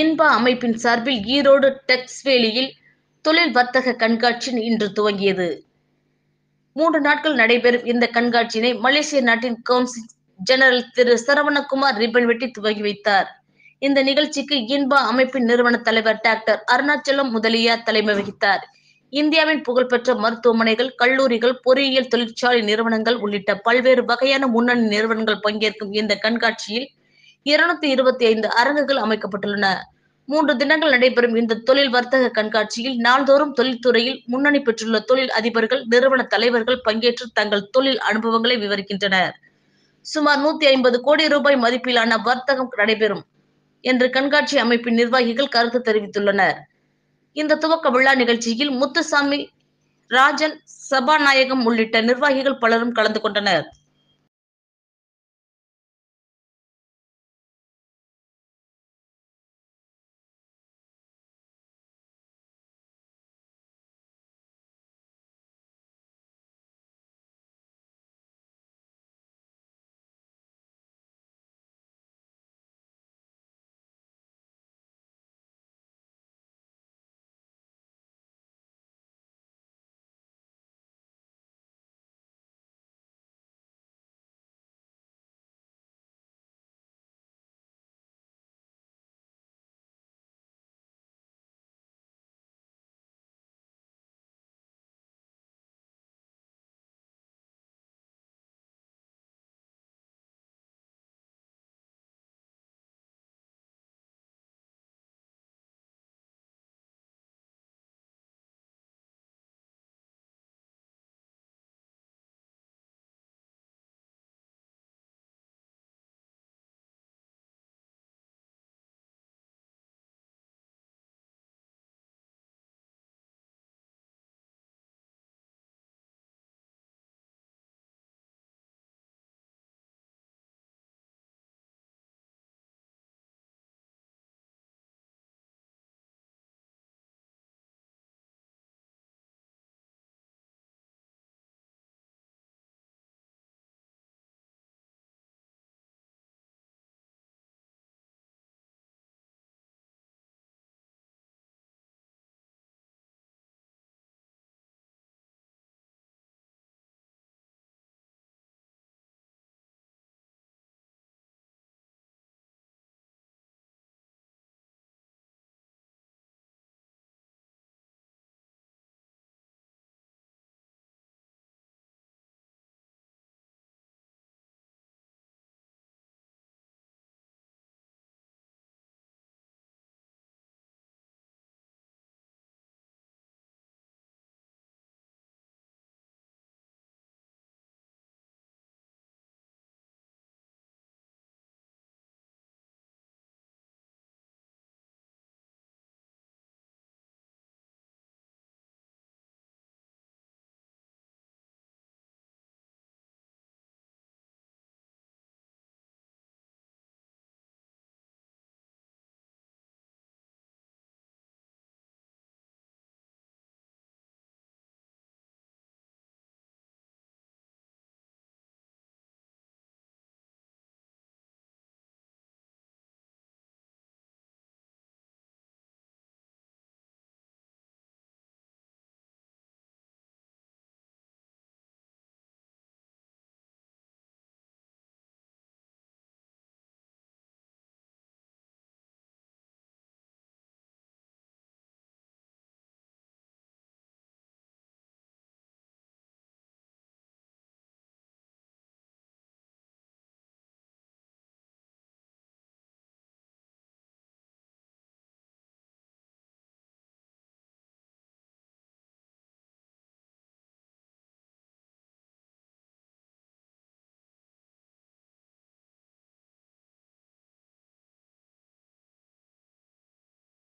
இன்பா அமைப்பின் சார்பில் ஈரோடு டெக்ஸ்வேலியில் தொழில் வர்த்தக கண்காட்சி இன்று துவங்கியது மூன்று நாட்கள் நடைபெறும் இந்த கண்காட்சியினை மலேசிய நாட்டின் கவுன்சில் ஜெனரல் திரு சரவணகுமார் ரிப்பன் வெட்டி துவங்கி வைத்தார் இந்த நிகழ்ச்சிக்கு இன்பா அமைப்பின் நிறுவன தலைவர் டாக்டர் அருணாச்சலம் முதலியார் தலைமை வகித்தார் இந்தியாவின் புகழ்பெற்ற மருத்துவமனைகள் கல்லூரிகள் பொறியியல் தொழிற்சாலை நிறுவனங்கள் உள்ளிட்ட பல்வேறு வகையான முன்னணி நிறுவனங்கள் பங்கேற்கும் இந்த கண்காட்சியில் இருநூத்தி இருபத்தி ஐந்து அரங்குகள் அமைக்கப்பட்டுள்ளன மூன்று தினங்கள் நடைபெறும் இந்த தொழில் வர்த்தக கண்காட்சியில் நாள்தோறும் தொழில்துறையில் முன்னணி பெற்றுள்ள தொழில் அதிபர்கள் நிறுவன தலைவர்கள் பங்கேற்று தங்கள் தொழில் அனுபவங்களை விவரிக்கின்றனர் சுமார் நூத்தி ஐம்பது கோடி ரூபாய் மதிப்பிலான வர்த்தகம் நடைபெறும் என்று கண்காட்சி அமைப்பின் நிர்வாகிகள் கருத்து தெரிவித்துள்ளனர் இந்த துவக்க விழா நிகழ்ச்சியில் முத்துசாமி ராஜன் சபாநாயகம் உள்ளிட்ட நிர்வாகிகள் பலரும் கலந்து கொண்டனர்